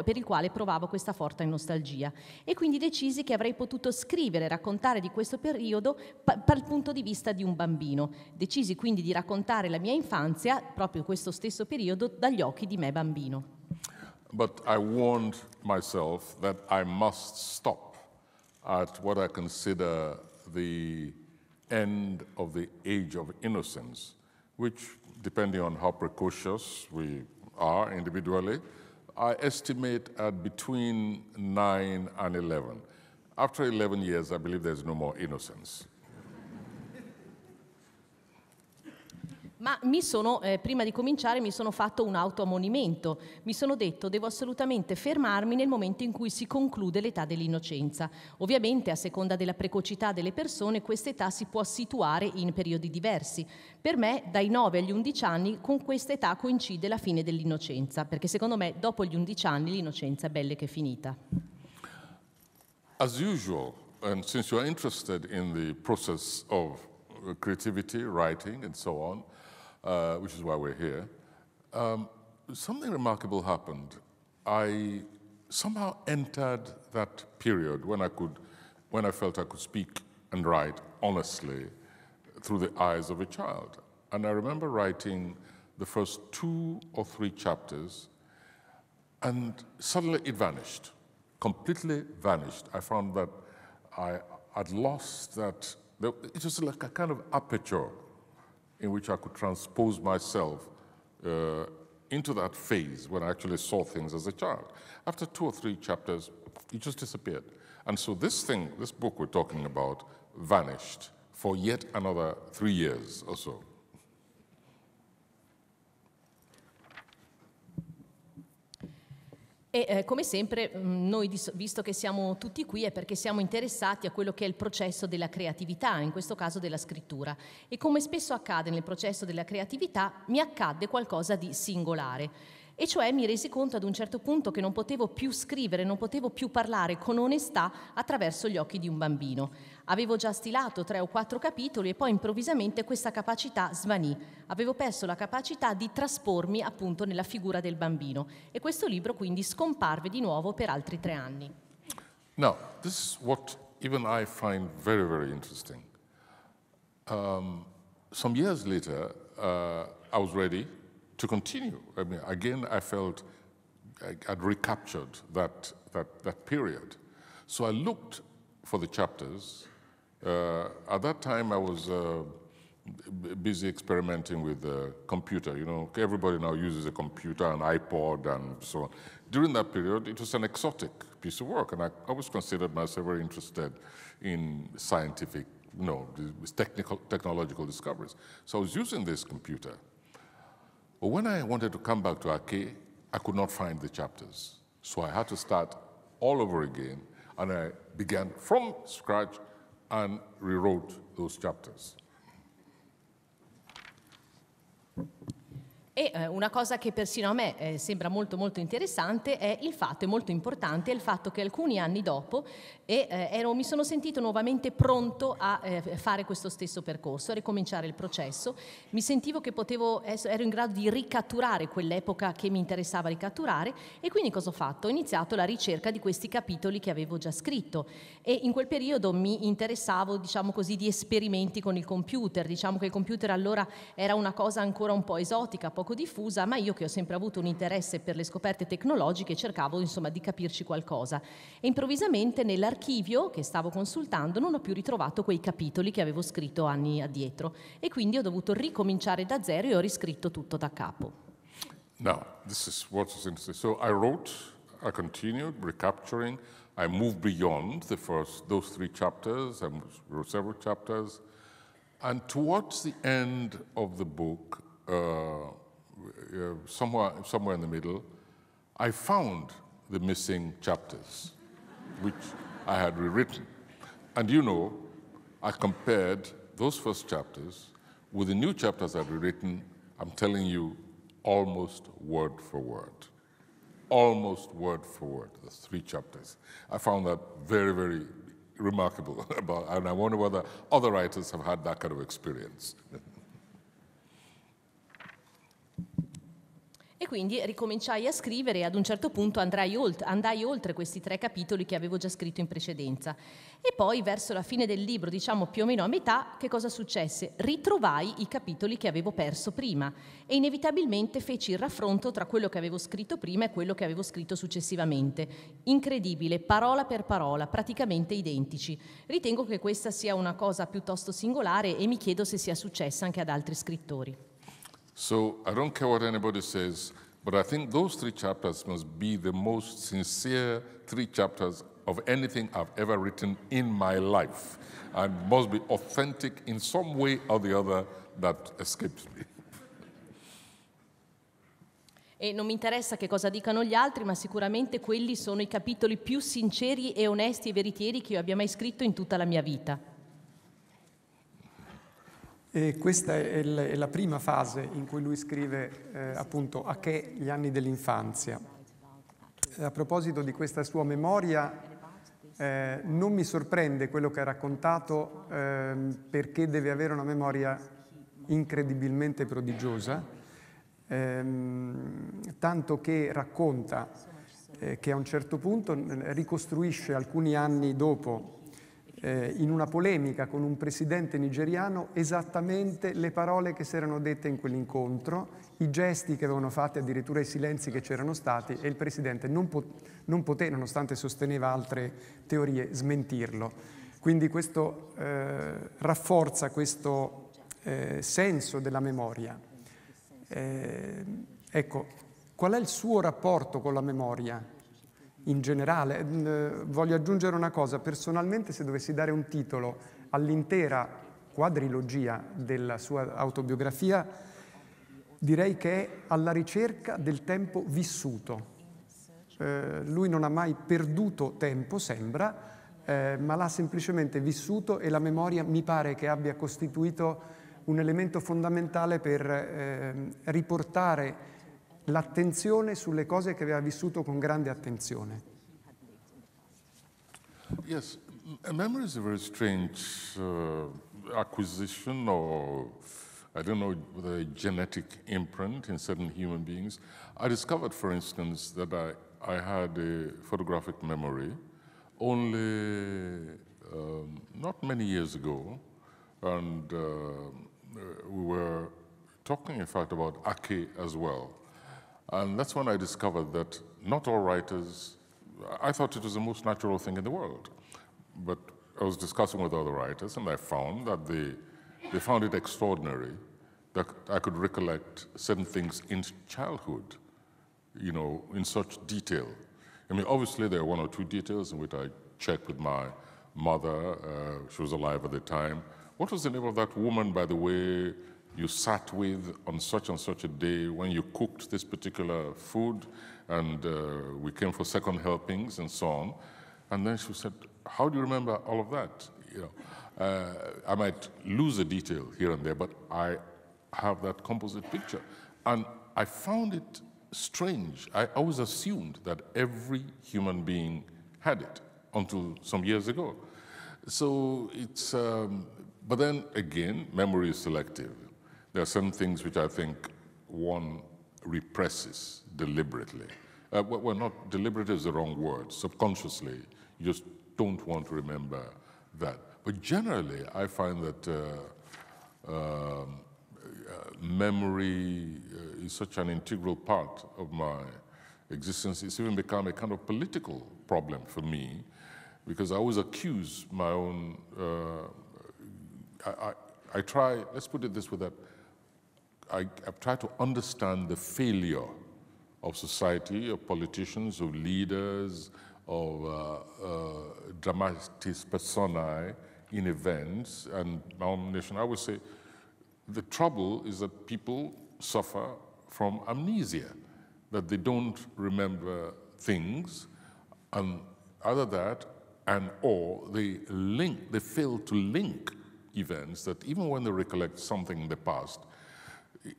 per il quale provavo questa forte nostalgia e quindi decisi che avrei potuto scrivere e raccontare di questo periodo dal pa- punto di vista di un bambino. Decisi quindi di raccontare la mia infanzia, proprio questo stesso periodo, dagli occhi di me bambino. But I warned myself that I must stop at what I consider the end of the age of innocence, which depending on how precocious we are individually, I estimate at between 9 and 11. After 11 years, I believe there's no more innocence. ma mi sono, eh, prima di cominciare mi sono fatto un autoammonimento, mi sono detto devo assolutamente fermarmi nel momento in cui si conclude l'età dell'innocenza. Ovviamente a seconda della precocità delle persone questa età si può situare in periodi diversi. Per me dai 9 agli 11 anni con questa età coincide la fine dell'innocenza, perché secondo me dopo gli 11 anni l'innocenza è belle che è finita. As usual, and since you're interested in the process of uh, creativity, writing, and so on, Uh, which is why we're here, um, something remarkable happened. I somehow entered that period when I could, when I felt I could speak and write honestly through the eyes of a child. And I remember writing the first two or three chapters, and suddenly it vanished, completely vanished. I found that I had lost that, it was like a kind of aperture in which I could transpose myself uh, into that phase when I actually saw things as a child. After two or three chapters, it just disappeared. And so this thing, this book we're talking about, vanished for yet another three years or so. E eh, come sempre mm, noi, visto che siamo tutti qui, è perché siamo interessati a quello che è il processo della creatività, in questo caso della scrittura. E come spesso accade nel processo della creatività, mi accadde qualcosa di singolare. E cioè mi resi conto ad un certo punto che non potevo più scrivere, non potevo più parlare con onestà attraverso gli occhi di un bambino. Avevo già stilato tre o quattro capitoli e poi improvvisamente questa capacità svanì. Avevo perso la capacità di traspormi appunto nella figura del bambino e questo libro quindi scomparve di nuovo per altri tre anni. Now, this is what even I find very, very interesting. Um, some years later, uh, I was ready to continue. I mean, again, I felt I, I'd recaptured that, that, that period. So I looked for the chapters Uh, at that time, I was uh, busy experimenting with the computer. You know, everybody now uses a computer, an iPod, and so on. During that period, it was an exotic piece of work, and I always considered myself very interested in scientific, you know, technical, technological discoveries. So I was using this computer. But when I wanted to come back to Ake, I could not find the chapters. So I had to start all over again, and I began from scratch and rewrote those chapters. E eh, una cosa che persino a me eh, sembra molto molto interessante è il fatto, è molto importante, è il fatto che alcuni anni dopo eh, ero, mi sono sentito nuovamente pronto a eh, fare questo stesso percorso, a ricominciare il processo. Mi sentivo che potevo, ero in grado di ricatturare quell'epoca che mi interessava ricatturare e quindi cosa ho fatto? Ho iniziato la ricerca di questi capitoli che avevo già scritto e in quel periodo mi interessavo, diciamo così, di esperimenti con il computer. Diciamo che il computer allora era una cosa ancora un po' esotica, poco poco diffusa, ma io che ho sempre avuto un interesse per le scoperte tecnologiche cercavo insomma di capirci qualcosa. E improvvisamente nell'archivio che stavo consultando non ho più ritrovato quei capitoli che avevo scritto anni addietro e quindi ho dovuto ricominciare da zero e ho riscritto tutto da capo. Now, this is what's interesting. So I wrote, I continued recapturing, I moved beyond the first, those three chapters, I wrote several chapters, and towards the end of the book, uh, Uh, somewhere, somewhere in the middle, I found the missing chapters, which I had rewritten. And you know, I compared those first chapters with the new chapters I'd rewritten, I'm telling you, almost word for word. Almost word for word, the three chapters. I found that very, very remarkable. About, and I wonder whether other writers have had that kind of experience. quindi ricominciai a scrivere e ad un certo punto oltre, andai oltre questi tre capitoli che avevo già scritto in precedenza. E poi verso la fine del libro, diciamo più o meno a metà, che cosa successe? Ritrovai i capitoli che avevo perso prima e inevitabilmente feci il raffronto tra quello che avevo scritto prima e quello che avevo scritto successivamente. Incredibile, parola per parola, praticamente identici. Ritengo che questa sia una cosa piuttosto singolare e mi chiedo se sia successa anche ad altri scrittori. So I don't care what anybody says. But I think those three chapters must be the most sincere three chapters of anything I've ever written in my life and must be authentic in some way or the other that escapes me. E non mi interessa che cosa dicano gli altri, ma sicuramente quelli sono i capitoli più sinceri e onesti e veritieri che io abbia mai scritto in tutta la mia vita. E questa è, la prima fase in cui lui scrive eh, appunto a che gli anni dell'infanzia. A proposito di questa sua memoria, eh, non mi sorprende quello che ha raccontato eh, perché deve avere una memoria incredibilmente prodigiosa, ehm, tanto che racconta eh, che a un certo punto ricostruisce alcuni anni dopo eh, in una polemica con un presidente nigeriano esattamente le parole che si erano dette in quell'incontro, i gesti che avevano fatto, addirittura i silenzi che c'erano stati e il presidente non, po non poté, nonostante sosteneva altre teorie, smentirlo. Quindi questo eh, rafforza questo eh, senso della memoria. Eh, ecco, qual è il suo rapporto con la memoria? in generale. Eh, voglio aggiungere una cosa, personalmente se dovessi dare un titolo all'intera quadrilogia della sua autobiografia, direi che è alla ricerca del tempo vissuto. Eh, lui non ha mai perduto tempo, sembra, eh, ma l'ha semplicemente vissuto e la memoria mi pare che abbia costituito un elemento fondamentale per eh, riportare l'attenzione sulle cose che aveva vissuto con grande attenzione. Yes, memory is a very strange uh, acquisition or I don't know the genetic imprint in certain human beings. I discovered, for instance, that I, I had a photographic memory only um, not many years ago, and uh, we were talking, in fact, about Aki as well. And that's when I discovered that not all writers, I thought it was the most natural thing in the world. But I was discussing with other writers, and I found that they, they found it extraordinary that I could recollect certain things in childhood, you know, in such detail. I mean, obviously, there are one or two details in which I checked with my mother, uh, she was alive at the time. What was the name of that woman, by the way? you sat with on such and such a day when you cooked this particular food and uh, we came for second helpings and so on. And then she said, how do you remember all of that? You know, uh, I might lose a detail here and there, but I have that composite picture. And I found it strange. I always assumed that every human being had it until some years ago. So it's, um, but then again, memory is selective. There are some things which I think one represses deliberately. Uh, well, not deliberate is the wrong word. Subconsciously, you just don't want to remember that. But generally, I find that uh, um, uh, memory uh, is such an integral part of my existence. It's even become a kind of political problem for me because I always accuse my own. Uh, I, I, I try, let's put it this way that I, have tried to understand the failure of society, of politicians, of leaders, of uh, uh, dramatis personae in events and nation. I would say the trouble is that people suffer from amnesia, that they don't remember things, and other that, and or they link, they fail to link events that even when they recollect something in the past,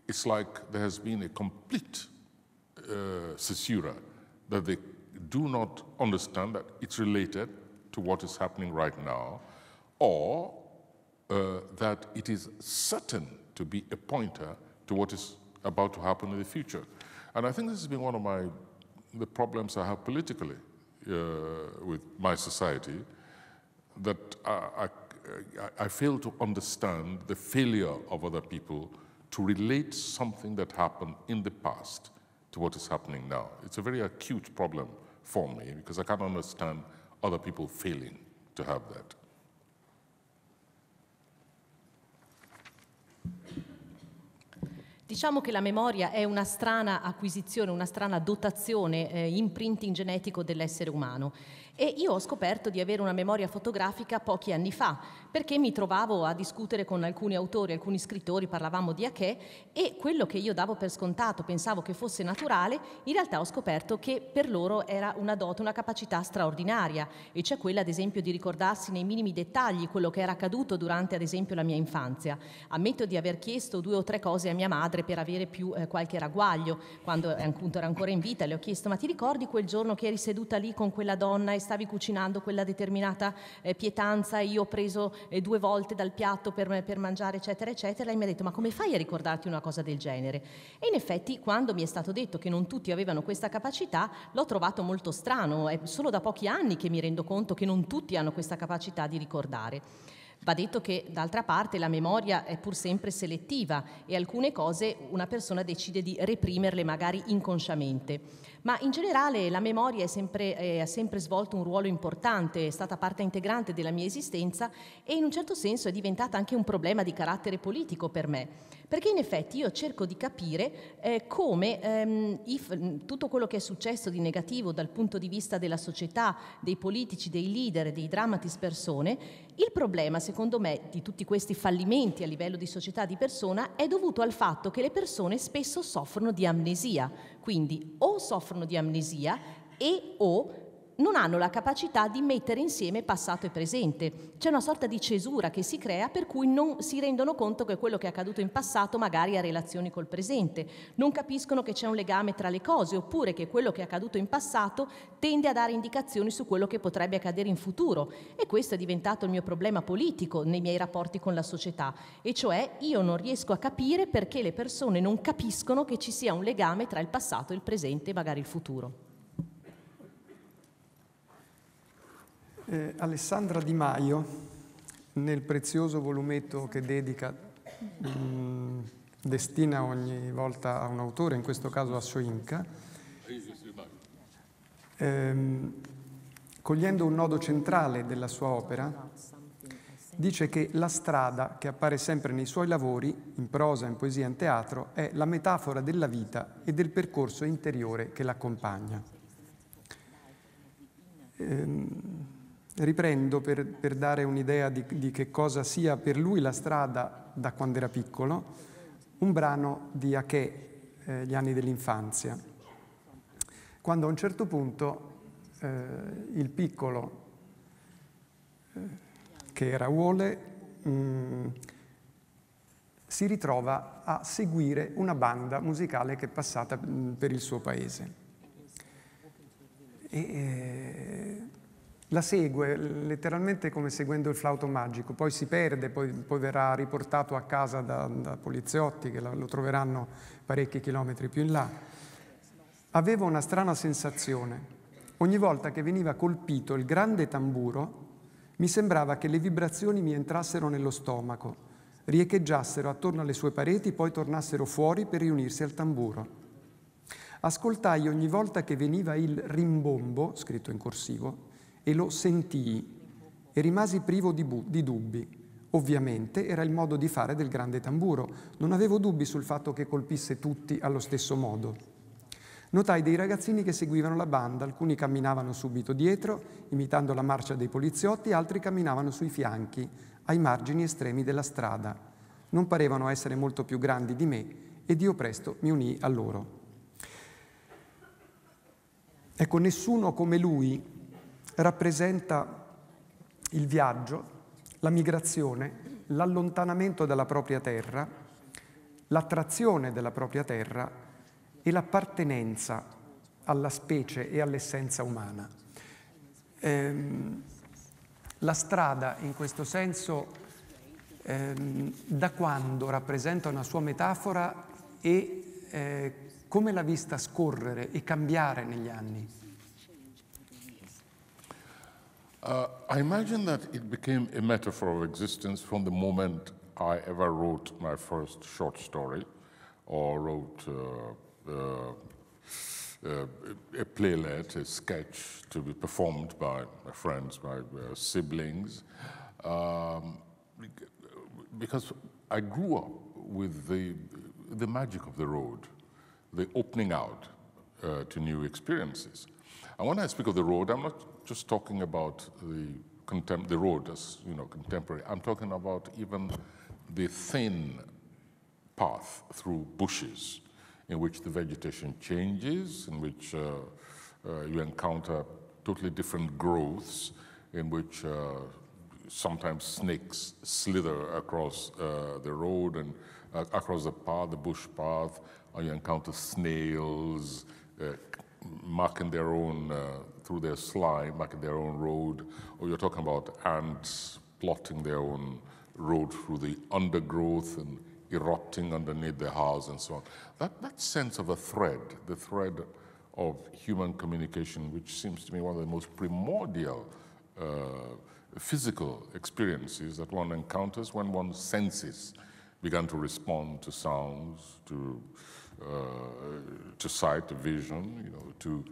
it's like there has been a complete uh, caesura that they do not understand that it's related to what is happening right now, or uh, that it is certain to be a pointer to what is about to happen in the future. And I think this has been one of my the problems I have politically uh, with my society, that I, I, I fail to understand the failure of other people to relate something that happened in the past to what is happening now. It's a very acute problem for me because I can't understand other people failing to have that. Diciamo che la memoria è una strana acquisizione, una strana dotazione, eh, imprinting genetico dell'essere umano. E io ho scoperto di avere una memoria fotografica pochi anni fa, perché mi trovavo a discutere con alcuni autori, alcuni scrittori, parlavamo di Ache e quello che io davo per scontato, pensavo che fosse naturale, in realtà ho scoperto che per loro era una dote, una capacità straordinaria, e cioè quella ad esempio di ricordarsi nei minimi dettagli quello che era accaduto durante ad esempio la mia infanzia. Ammetto di aver chiesto due o tre cose a mia madre per avere più eh, qualche ragguaglio, quando eh, appunto era ancora in vita, le ho chiesto ma ti ricordi quel giorno che eri seduta lì con quella donna e stavi cucinando quella determinata eh, pietanza e io ho preso eh, due volte dal piatto per, per, mangiare, eccetera, eccetera. E mi ha detto, ma come fai a ricordarti una cosa del genere? E in effetti, quando mi è stato detto che non tutti avevano questa capacità, l'ho trovato molto strano. È solo da pochi anni che mi rendo conto che non tutti hanno questa capacità di ricordare. Va detto che d'altra parte la memoria è pur sempre selettiva e alcune cose una persona decide di reprimerle magari inconsciamente. Ma in generale la memoria sempre, eh, ha sempre svolto un ruolo importante, è stata parte integrante della mia esistenza e in un certo senso è diventata anche un problema di carattere politico per me. Perché in effetti io cerco di capire eh, come ehm, if, tutto quello che è successo di negativo dal punto di vista della società, dei politici, dei leader, dei dramatis persone, il problema, secondo me, di tutti questi fallimenti a livello di società di persona è dovuto al fatto che le persone spesso soffrono di amnesia, quindi o soffrono di amnesia e o non hanno la capacità di mettere insieme passato e presente. C'è una sorta di cesura che si crea per cui non si rendono conto che quello che è accaduto in passato magari ha relazioni col presente, non capiscono che c'è un legame tra le cose oppure che quello che è accaduto in passato tende a dare indicazioni su quello che potrebbe accadere in futuro e questo è diventato il mio problema politico nei miei rapporti con la società e cioè io non riesco a capire perché le persone non capiscono che ci sia un legame tra il passato e il presente e magari il futuro. Eh, Alessandra Di Maio, nel prezioso volumetto che dedica, mh, mm, destina ogni volta a un autore, in questo caso a Soinca, ehm, cogliendo un nodo centrale della sua opera, dice che la strada che appare sempre nei suoi lavori, in prosa, in poesia, in teatro, è la metafora della vita e del percorso interiore che l'accompagna. Ehm, riprendo per, per dare un'idea di, di, che cosa sia per lui la strada da quando era piccolo, un brano di Achè, eh, Gli anni dell'infanzia, quando a un certo punto eh, il piccolo, eh, che era Uole, mm, si ritrova a seguire una banda musicale che è passata mh, mm, per il suo paese. E, eh, la segue letteralmente come seguendo il flauto magico, poi si perde, poi, poi verrà riportato a casa da, da poliziotti che lo troveranno parecchi chilometri più in là. Aveva una strana sensazione. Ogni volta che veniva colpito il grande tamburo, mi sembrava che le vibrazioni mi entrassero nello stomaco, riecheggiassero attorno alle sue pareti, poi tornassero fuori per riunirsi al tamburo. Ascoltai ogni volta che veniva il rimbombo, scritto in corsivo, e lo sentii e rimasi privo di, di dubbi. Ovviamente era il modo di fare del grande tamburo, non avevo dubbi sul fatto che colpisse tutti allo stesso modo. Notai dei ragazzini che seguivano la banda, alcuni camminavano subito dietro, imitando la marcia dei poliziotti, altri camminavano sui fianchi, ai margini estremi della strada. Non parevano essere molto più grandi di me ed io presto mi unii a loro. Ecco, nessuno come lui rappresenta il viaggio, la migrazione, l'allontanamento dalla propria terra, l'attrazione della propria terra e l'appartenenza alla specie e all'essenza umana. Ehm, la strada, in questo senso, ehm, da quando rappresenta una sua metafora e eh, come l'ha vista scorrere e cambiare negli anni? Uh, I imagine that it became a metaphor of existence from the moment I ever wrote my first short story or wrote uh, uh, uh a playlet, a sketch to be performed by my friends, my uh, siblings. Um, because I grew up with the, the magic of the road, the opening out uh, to new experiences. And when I speak of the road, I'm not just talking about the, contem the road as you know, contemporary. I'm talking about even the thin path through bushes in which the vegetation changes, in which uh, uh, you encounter totally different growths, in which uh, sometimes snakes slither across uh, the road and uh, across the path, the bush path, or you encounter snails uh, marking their own through their slime back in their own road, or you're talking about ants plotting their own road through the undergrowth and erupting underneath the house and so on. That, that sense of a thread, the thread of human communication, which seems to me one of the most primordial uh, physical experiences that one encounters when one's senses began to respond to sounds, to, uh, to sight, to vision, you know, to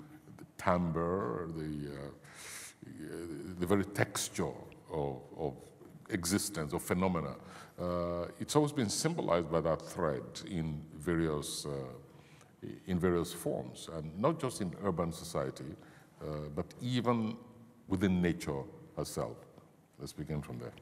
timbre, the, uh, the very texture of, of existence, of phenomena. Uh, it's always been symbolized by that thread in various, uh, in various forms, and not just in urban society, uh, but even within nature herself. Let's begin from there.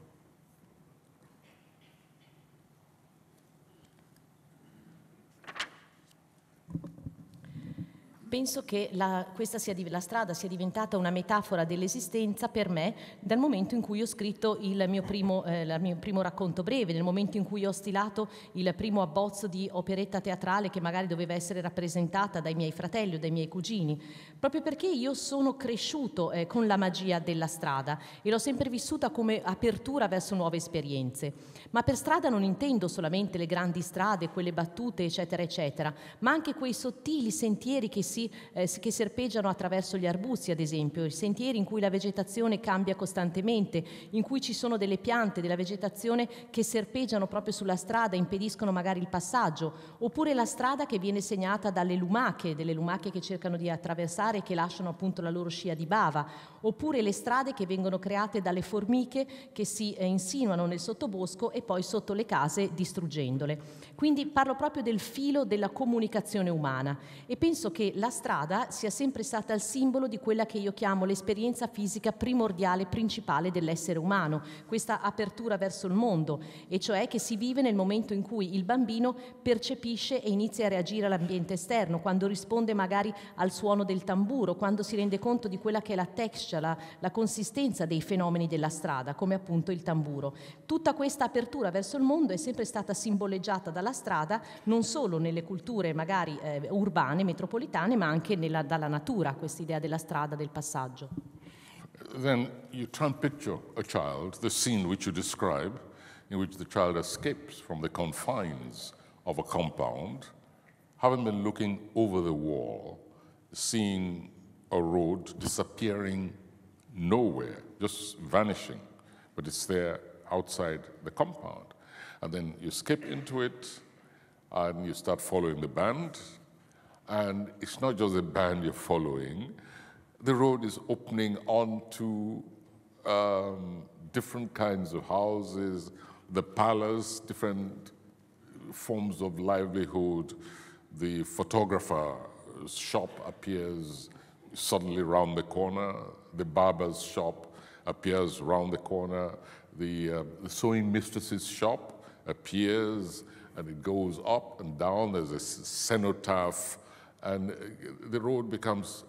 Penso che la, sia, la, strada sia diventata una metafora dell'esistenza per me dal momento in cui ho scritto il mio, primo, eh, il mio primo, racconto breve, nel momento in cui ho stilato il primo abbozzo di operetta teatrale che magari doveva essere rappresentata dai miei fratelli o dai miei cugini, proprio perché io sono cresciuto eh, con la magia della strada e l'ho sempre vissuta come apertura verso nuove esperienze. Ma per strada non intendo solamente le grandi strade, quelle battute, eccetera, eccetera, ma anche quei sottili sentieri che si si, eh, che serpeggiano attraverso gli arbusti, ad esempio, i sentieri in cui la vegetazione cambia costantemente, in cui ci sono delle piante, della vegetazione che serpeggiano proprio sulla strada, impediscono magari il passaggio, oppure la strada che viene segnata dalle lumache, delle lumache che cercano di attraversare e che lasciano appunto la loro scia di bava, oppure le strade che vengono create dalle formiche che si eh, insinuano nel sottobosco e poi sotto le case distruggendole. Quindi parlo proprio del filo della comunicazione umana e penso che la strada sia sempre stata il simbolo di quella che io chiamo l'esperienza fisica primordiale, principale dell'essere umano, questa apertura verso il mondo, e cioè che si vive nel momento in cui il bambino percepisce e inizia a reagire all'ambiente esterno, quando risponde magari al suono del tamburo, quando si rende conto di quella che è la texture rovescia la, la consistenza dei fenomeni della strada, come appunto il tamburo. Tutta questa apertura verso il mondo è sempre stata simboleggiata dalla strada, non solo nelle culture magari eh, urbane, metropolitane, ma anche nella, dalla natura, questa idea della strada, del passaggio. Then you try and picture a child, the scene which you describe, in which the child escapes from the confines of a compound, having been looking over the wall, seeing a road disappearing nowhere, just vanishing, but it's there outside the compound. And then you skip into it and you start following the band. And it's not just the band you're following, the road is opening onto um, different kinds of houses, the palace, different forms of livelihood. The photographer shop appears, suddenly round the corner, the barber's shop appears round the corner, the, uh, the sewing mistress's shop appears, and it goes up and down. There's a cenotaph, and uh, the road becomes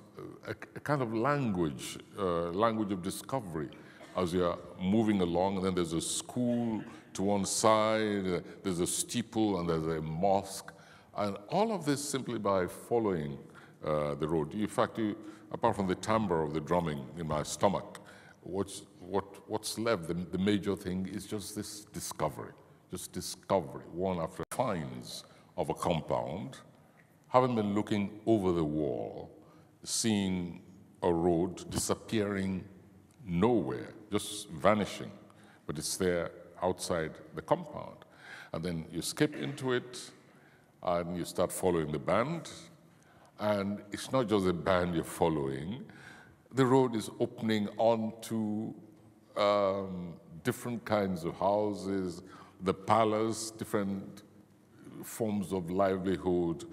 a, a kind of language, uh, language of discovery as you're moving along. And then there's a school to one side, there's a steeple, and there's a mosque. And all of this simply by following uh, the road. In fact, you, apart from the timbre of the drumming in my stomach, what's, what, what's left, the, the major thing is just this discovery, just discovery, one after finds of a compound, having been looking over the wall, seeing a road disappearing nowhere, just vanishing, but it's there outside the compound. And then you skip into it, and you start following the band, and it's not just a band you're following. The road is opening onto um, different kinds of houses, the palace, different forms of livelihood.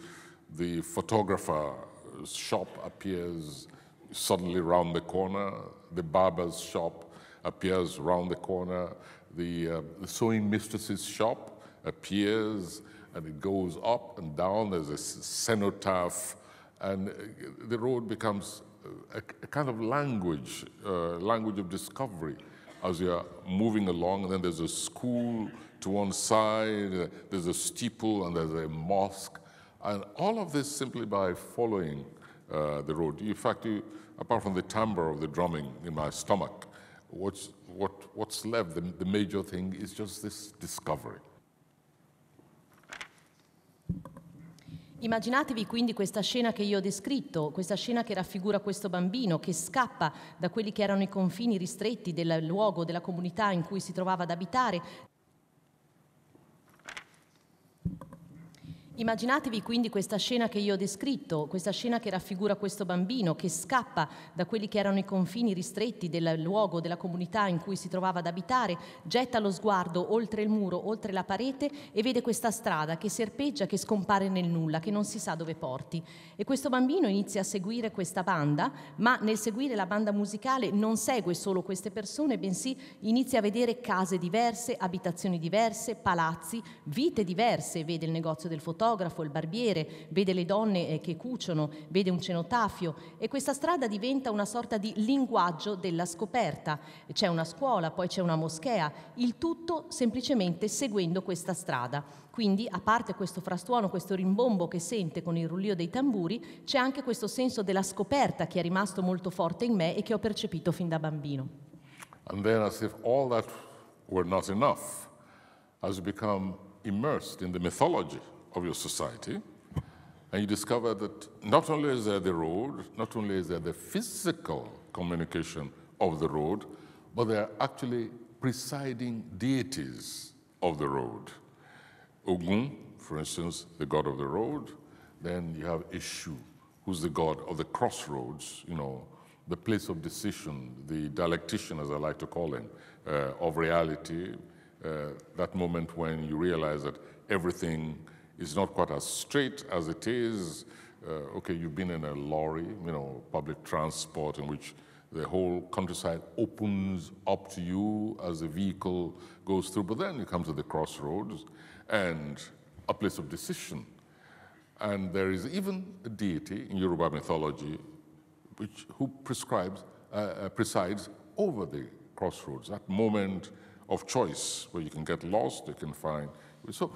The photographer shop appears suddenly round the corner. The barber's shop appears round the corner. The, uh, the sewing mistress's shop appears and it goes up and down. There's a cenotaph and uh, the road becomes a, a kind of language, uh, language of discovery as you're moving along. And then there's a school to one side, uh, there's a steeple, and there's a mosque. And all of this simply by following uh, the road. In fact, you, apart from the timbre of the drumming in my stomach, what's, what, what's left, the, the major thing, is just this discovery. Immaginatevi quindi questa scena che io ho descritto, questa scena che raffigura questo bambino che scappa da quelli che erano i confini ristretti del luogo, della comunità in cui si trovava ad abitare, Immaginatevi quindi questa scena che io ho descritto, questa scena che raffigura questo bambino che scappa da quelli che erano i confini ristretti del luogo, della comunità in cui si trovava ad abitare, getta lo sguardo oltre il muro, oltre la parete e vede questa strada che serpeggia, che scompare nel nulla, che non si sa dove porti. E questo bambino inizia a seguire questa banda, ma nel seguire la banda musicale non segue solo queste persone, bensì inizia a vedere case diverse, abitazioni diverse, palazzi, vite diverse, vede il negozio del fotografo fotografo, il barbiere, vede le donne eh, che cuciono, vede un cenotafio e questa strada diventa una sorta di linguaggio della scoperta. C'è una scuola, poi c'è una moschea, il tutto semplicemente seguendo questa strada. Quindi, a parte questo frastuono, questo rimbombo che sente con il rullio dei tamburi, c'è anche questo senso della scoperta che è rimasto molto forte in me e che ho percepito fin da bambino. And then, as if all that were not enough, as become immersed in the mythology of your society, and you discover that not only is there the road, not only is there the physical communication of the road, but there are actually presiding deities of the road. Ogun, for instance, the god of the road. Then you have Ishu, who's the god of the crossroads, you know, the place of decision, the dialectician, as I like to call him, uh, of reality, uh, that moment when you realize that everything it's not quite as straight as it is. Uh, okay, you've been in a lorry, you know, public transport in which the whole countryside opens up to you as the vehicle goes through. But then you come to the crossroads and a place of decision. And there is even a deity in Yoruba mythology which, who prescribes, uh, uh presides over the crossroads, that moment of choice where you can get lost, you can find. So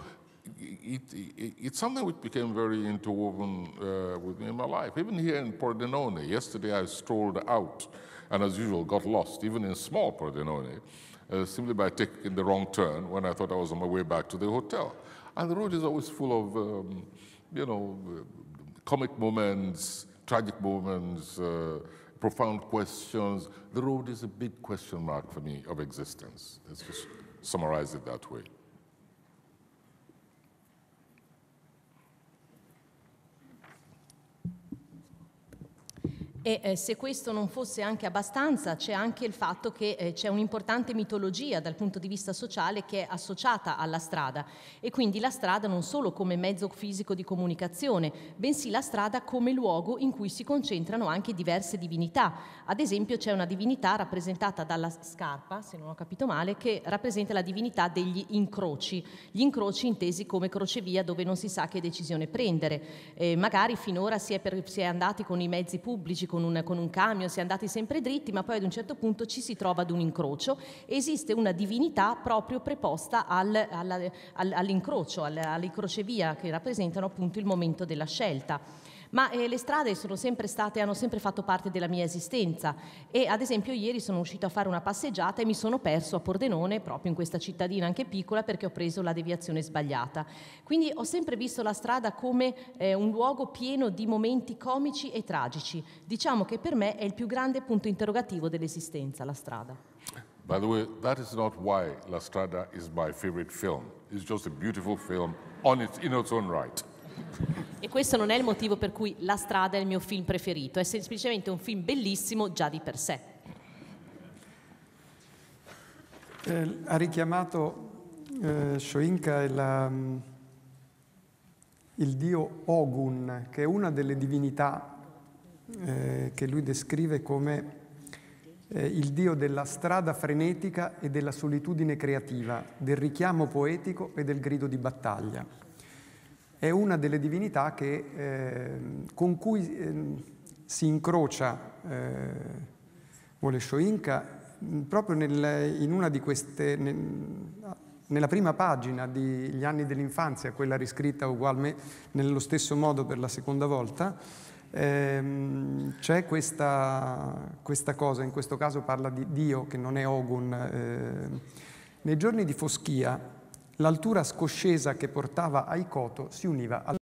it, it, it's something which became very interwoven uh, with me in my life. Even here in Pordenone, yesterday I strolled out and, as usual, got lost, even in small Pordenone, uh, simply by taking the wrong turn when I thought I was on my way back to the hotel. And the road is always full of, um, you know, uh, comic moments, tragic moments, uh, profound questions. The road is a big question mark for me of existence. Let's just summarize it that way. E eh, se questo non fosse anche abbastanza, c'è anche il fatto che eh, c'è un'importante mitologia dal punto di vista sociale che è associata alla strada e quindi la strada non solo come mezzo fisico di comunicazione, bensì la strada come luogo in cui si concentrano anche diverse divinità. Ad esempio c'è una divinità rappresentata dalla scarpa, se non ho capito male, che rappresenta la divinità degli incroci, gli incroci intesi come crocevia dove non si sa che decisione prendere. Eh, magari finora si è, per, si è andati con i mezzi pubblici con un, con un camion, si è andati sempre dritti, ma poi ad un certo punto ci si trova ad un incrocio. Esiste una divinità proprio preposta al, alla, all'incrocio, all'incrocevia che rappresentano appunto il momento della scelta ma eh, le strade sempre state, hanno sempre fatto parte della mia esistenza e ad esempio ieri sono uscito a fare una passeggiata e mi sono perso a Pordenone, proprio in questa cittadina anche piccola, perché ho preso la deviazione sbagliata. Quindi ho sempre visto la strada come eh, un luogo pieno di momenti comici e tragici. Diciamo che per me è il più grande punto interrogativo dell'esistenza, la strada. By the way, that is not why La Strada is my favorite film. It's just a beautiful film on its, in its own right. E questo non è il motivo per cui La strada è il mio film preferito, è semplicemente un film bellissimo già di per sé. Eh, ha richiamato eh, Shoinka la, mm, il dio Ogun, che è una delle divinità eh, che lui descrive come eh, il dio della strada frenetica e della solitudine creativa, del richiamo poetico e del grido di battaglia è una delle divinità che, eh, con cui eh, si incrocia eh, Wolesho Inca mm, proprio nel, in una di queste, nel, nella prima pagina degli anni dell'infanzia, quella riscritta ugualmente nello stesso modo per la seconda volta, ehm, c'è questa, questa, cosa, in questo caso parla di Dio che non è Ogun. Eh, nei giorni di Foschia, l'altura scoscesa che portava ai Coto si univa al